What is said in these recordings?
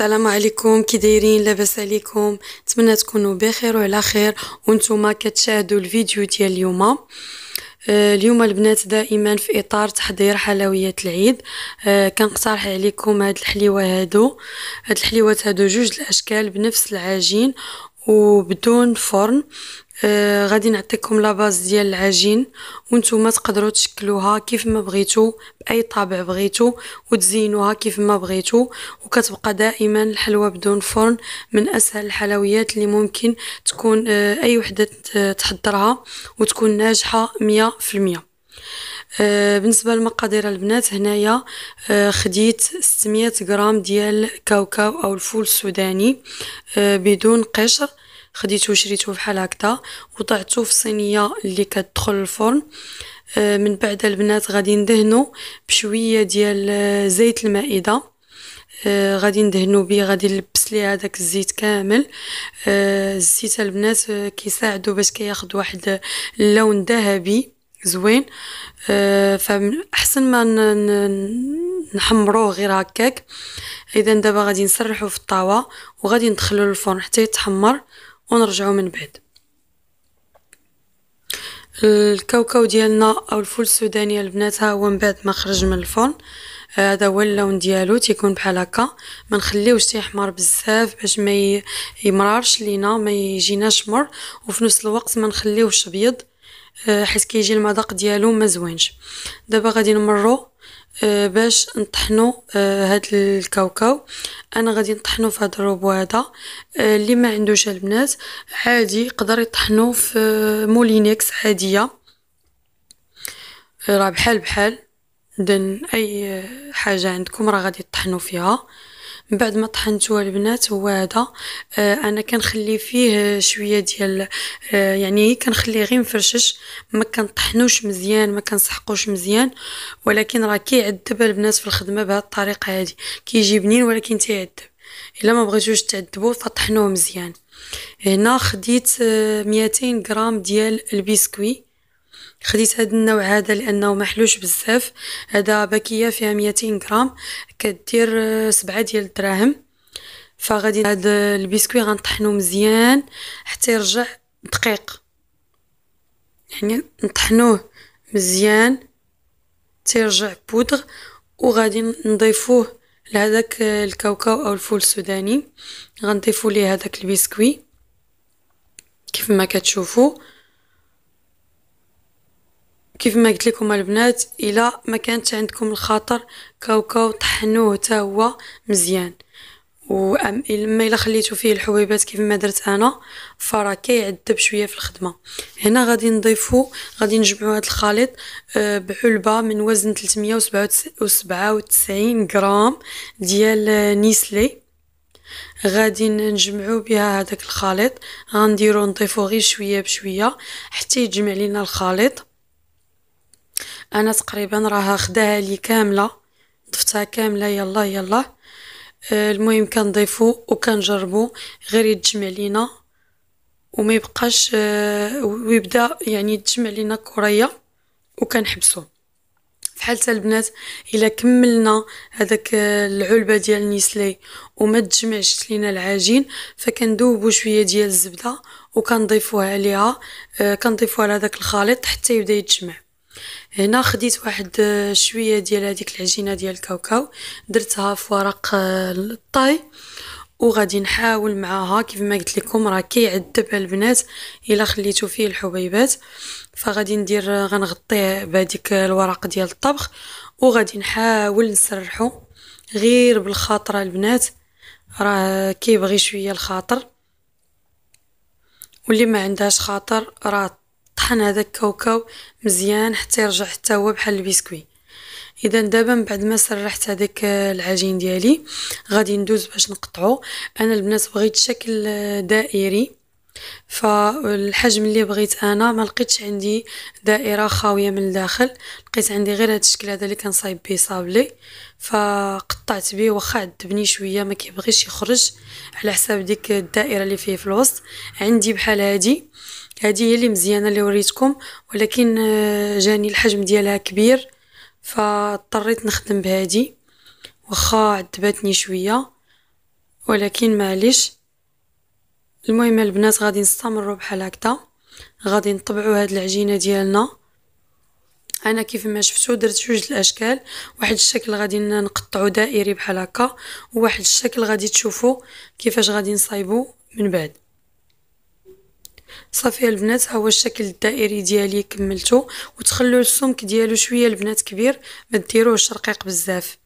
السلام عليكم كي دايرين لاباس عليكم نتمنى تكونوا بخير وعلى خير وانتم كتشاهدوا الفيديو ديال اليوم آه، اليوم البنات دائما في اطار تحضير حلويات العيد آه، كنقترح عليكم هاد الحليوه هادو هاد الحليوات هادو جوج الاشكال بنفس العجين وبدون فرن آه، غادي نعطيكم لاباز ديال العجين وانتم تقدروا تشكلوها كيف ما بغيتو باي طابع بغيتو وتزينوها كيف ما بغيتو وكتبقى دائما الحلوى بدون فرن من اسهل الحلويات اللي ممكن تكون آه، اي وحده تحضرها وتكون ناجحه مية المية آه، بالنسبه للمقادير البنات هنايا خديت 600 غرام ديال كاوكاو او الفول السوداني بدون قشر خديته وشريته بحال هكذا وضعته في صينيه اللي كتدخل الفرن آه، من بعد البنات غادي ندهنو بشويه ديال آه، زيت المائده آه، غادي ندهنو به غادي نلبس ليه هذاك الزيت كامل الزيت البنات كيساعدو باش كياخد واحد اللون ذهبي زوين فاحسن ما نحمروه غير هكاك اذا دابا غادي نسرحو في الطاوه وغادي ندخلو للفرن حتى يتحمر ونرجعوا من بعد الكاوكاو ديالنا او الفول السوداني البنات ها هو من بعد ما خرج من الفرن هذا هو اللون ديالو تيكون بحال هكا ما نخليوش تيحمر بزاف باش ما يمرارش لينا ما يجيناش مر وفي نفس الوقت ما نخليوهش ابيض آه، حيت كيجي المذاق ديالو ما زوينش دابا غادي نمرو آه، باش نطحنو آه، هاد الكاوكاو انا غادي نطحنو في هاد الروبو هذا آه، اللي ما عندوش البنات عادي يقدر يطحنو في مولينكس عاديه راه بحال بحال دن اي حاجه عندكم راه غادي تطحنوا فيها من بعد ما طحنتوه البنات هو هذا آه انا كنخلي فيه شويه ديال آه يعني كنخليه غير مفرشش ما كنطحنوش مزيان ما كنسحقوش مزيان ولكن راه كيعذب البنات في الخدمه بهذه الطريقه هذه كيجي بنين ولكن تيعذب الا ما بغيتوش تعذبوه فطحنوه مزيان هنا خديت 200 آه، غرام ديال البسكويت خديت هاد النوع هذا لانه محلوش بزاف هذا باكيه فيها 200 غرام كدير سبعة ديال الدراهم فغادي هاد البسكوي غنطحنو مزيان حتى يرجع دقيق يعني نطحنوه مزيان تيرجع بودغ وغادي نضيفوه لهذاك الكاوكاو او الفول السوداني غنضيفو ليه هذاك البسكوي كيف ما كتشوفوا كيف ما قلت لكم البنات الا ما كانت عندكم الخاطر كاوكاو طحنوه حتى هو مزيان وما الا خليتو فيه الحبيبات كيف ما درت انا فراه كيعذب شويه في الخدمه هنا غادي نضيفو غادي نجمعو هذا الخليط آه، بعلبه من وزن 397 غرام ديال آه، نيسلي غادي نجمعو بها هذاك الخليط غنديرو نضيفو غير شويه بشويه حتى يتجمع لينا الخليط انا تقريبا راها خداها لي كامله ضفتها كامله يلا يلا آه، المهم كنضيفو وكنجربو غير يتجمع لينا وما يبقاش آه، ويبدا يعني يتجمع لينا كريه وكنحبسو فحال البنات الا كملنا هذاك آه، العلبه ديال نيسلي وما تجمعش لينا العجين فكندوبو شويه ديال الزبده وكنضيفوها عليها كنضيفوها على داك الخليط حتى يبدا يتجمع هنا خديت واحد آه، شويه ديال هذيك العجينه ديال الكاوكاو درتها في ورق آه، الطاي وغادي نحاول معاها كيف ما قلت لكم راه كيعذب البنات الا خليتو فيه الحبيبات فغادي ندير آه، غنغطيه بهذيك الورق ديال الطبخ وغادي نحاول نسرحو غير بالخاطره البنات راه كيبغي شويه الخاطر واللي ما عندهاش خاطر راه طحن هداك كاوكاو مزيان حتى يرجع حتى هو بحال البسكوي اذا دابا من بعد ما سرحت هداك العجين ديالي غادي ندوز باش نقطعو انا البنات بغيت شكل دائري فالحجم اللي بغيت انا ما لقيتش عندي دائره خاويه من الداخل لقيت عندي غير هذا الشكل هذا اللي كنصايب به صابلي فقطعت به واخا عذبني شويه ما كيبغيش يخرج على حساب ديك الدائره اللي فيه في الوسط عندي بحال هادي هادي هي اللي مزيانه اللي وريتكم ولكن آه، جاني الحجم ديالها كبير فاضطريت نخدم بهادي واخا عذبتني شويه ولكن معليش المهم البنات غادي نستمروا بحال هكذا غادي نطبعوا هاد العجينه ديالنا انا كيف ما شفتوا درت جوج الاشكال واحد الشكل غادي نقطعو دائري بحال هكا وواحد الشكل غادي تشوفوا كيفاش غادي نصايبو من بعد صافي البنات ها هو الشكل الدائري ديالي كملته وتخلوا السمك ديالو شويه البنات كبير ما ديروهش رقيق بزاف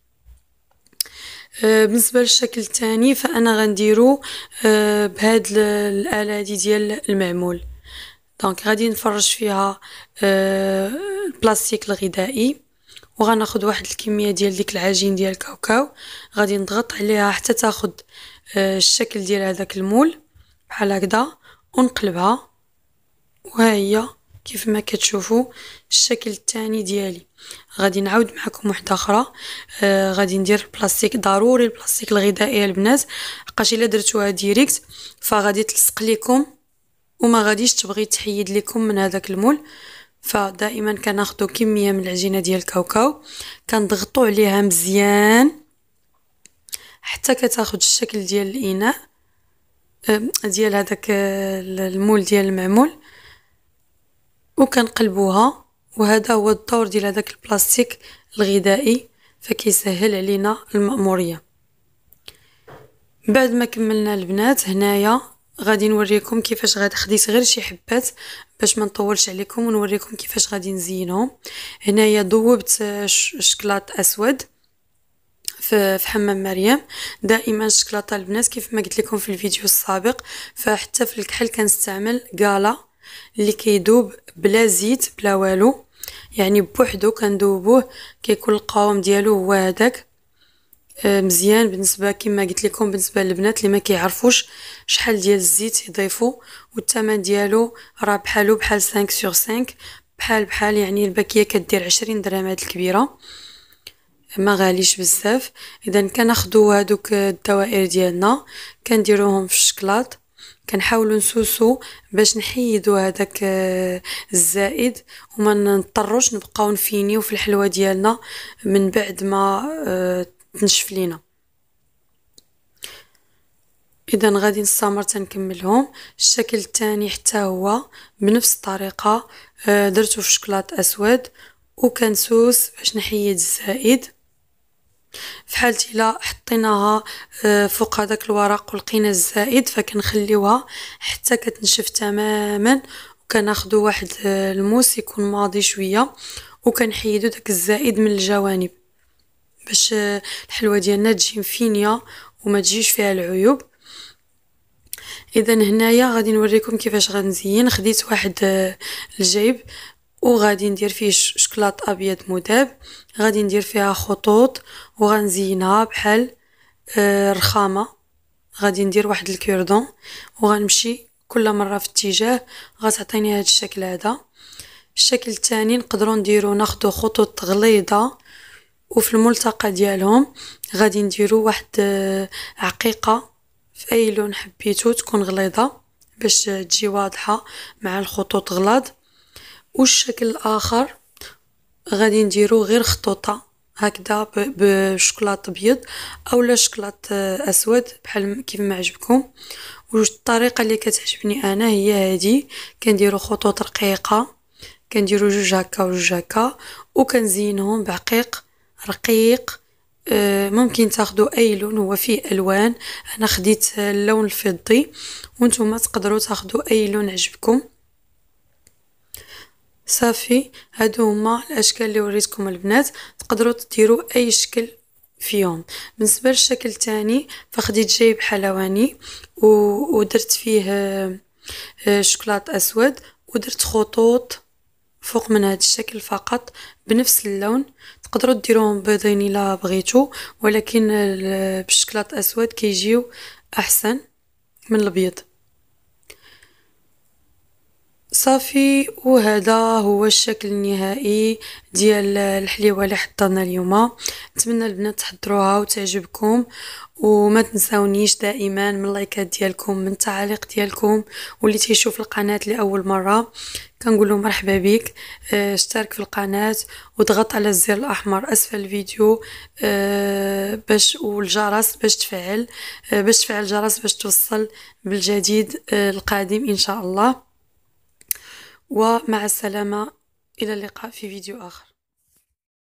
آه، بالنسبه للشكل الثاني فانا غنديرو آه، بهاد الاله هادي ديال المعمول دونك غادي نفرج فيها آه، البلاستيك الغذائي وغناخد واحد الكميه ديال ديك العجين ديال الكاوكاو غادي نضغط عليها حتى تاخد الشكل ديال هذاك المول بحال هكذا ونقلبها وها هي كيف ما كتشوفوا الشكل الثاني ديالي غادي نعاود معكم وحده اخرى آه غادي ندير البلاستيك ضروري البلاستيك الغذائي البنات حقاش الا درتوها ديريكت فغادي تلصق لكم وما غاديش تبغي تحيد لكم من هذاك المول فدائما كناخذوا كميه من العجينه ديال الكاوكاو كنضغطوا عليها مزيان حتى كتاخذ الشكل ديال الاناء آه، ديال هذاك آه، المول ديال المعمول وكنقلبوها وهذا هو الدور ديال هذاك البلاستيك الغذائي فكيسهل علينا المأمورية بعد ما كملنا البنات هنايا غادي نوريكم كيفاش غادي خديت غير شي حبات باش ما نطولش عليكم ونوريكم كيفاش غادي نزينهم هنايا ذوبت شكلاط اسود في حمام مريم دائما الشكلاطه البنات كيف ما قلت لكم في الفيديو السابق فحتى في الكحل كنستعمل غالا اللي كيدوب بلا زيت بلا والو يعني بوحدو كندوبوه كيكون القوام ديالو هو هذاك آه، مزيان بالنسبه كما قلت لكم بالنسبه للبنات اللي ما كيعرفوش شحال ديال الزيت يضيفوا والثمن ديالو راه بحالو بحال 5 سور 5 بحال بحال يعني الباكيه كدير 20 درهم هذه الكبيره ما غاليش بزاف اذا كناخذوا هادوك الدوائر ديالنا كنديروهم في الشكلاط كنحاولوا نسوسو باش نحيدوا هذاك آه، الزائد وما نضطروش نبقاو نفينيو في الحلوى ديالنا من بعد ما آه، تنشف لينا اذا غادي نستمر تنكملهم الشكل الثاني حتى هو بنفس الطريقه آه، درته في شكلاط اسود وكنسوس باش نحيد الزائد حالة الا حطيناها آه، فوق هذاك الورق ولقينا الزائد فكنخليوها حتى كتنشف تماما وكناخذوا واحد آه، الموس يكون ماضي شويه وكنحيدوا داك الزائد من الجوانب باش آه، الحلوه ديالنا تجي مفينيه وما تجيش فيها العيوب اذا هنايا غادي نوريكم كيفاش غنزين خديت واحد الجيب وغادي ندير فيه شكلاط ابيض مذاب غادي ندير فيها خطوط وغنزينها بحال الرخامه آه، غادي ندير واحد الكوردون وغنمشي كل مره في اتجاه غتعطيني هذا الشكل هذا الشكل الثاني نقدروا نديرو ناخذ خطوط غليظه وفي الملتقى ديالهم غادي نديرو واحد آه، عقيقه في اي لون حبيتو تكون غليظه باش تجي واضحه مع الخطوط غلاض والشكل الاخر غادي نديرو غير خطوطه هكذا بشكلاط ابيض اولا شكلاط اسود بحال كيف ما عجبكم والطريقه اللي كتعجبني انا هي هذه كنديرو خطوط رقيقه كنديرو جوج هكا وجوج هكا وكنزينهم بعقيق رقيق آه، ممكن تاخذوا اي لون هو فيه الوان انا خديت اللون الفضي وانتم تقدروا تاخذوا اي لون عجبكم صافي هادو هما الاشكال اللي وريتكم البنات تقدروا تديروا اي شكل فيهم بالنسبه للشكل الثاني فخديت جيب حلواني ودرت فيه آه، شوكولاط اسود ودرت خطوط فوق من هذا الشكل فقط بنفس اللون تقدروا ديروهم بيضين الا بغيتو ولكن بالشكلاط اسود كيجيو احسن من الابيض صافي وهذا هو الشكل النهائي ديال الحليوه اللي حضرنا اليوم نتمنى البنات تحضروها وتعجبكم وما تنساونيش دائما من اللايكات ديالكم من التعاليق ديالكم واللي تيشوف القناه لاول مره كنقول مرحبا بك آه، اشترك في القناه وضغط على الزر الاحمر اسفل الفيديو آه، باش والجرس باش تفعل آه، باش تفعل الجرس باش توصل بالجديد القادم ان شاء الله ومع السلامة إلى اللقاء في فيديو آخر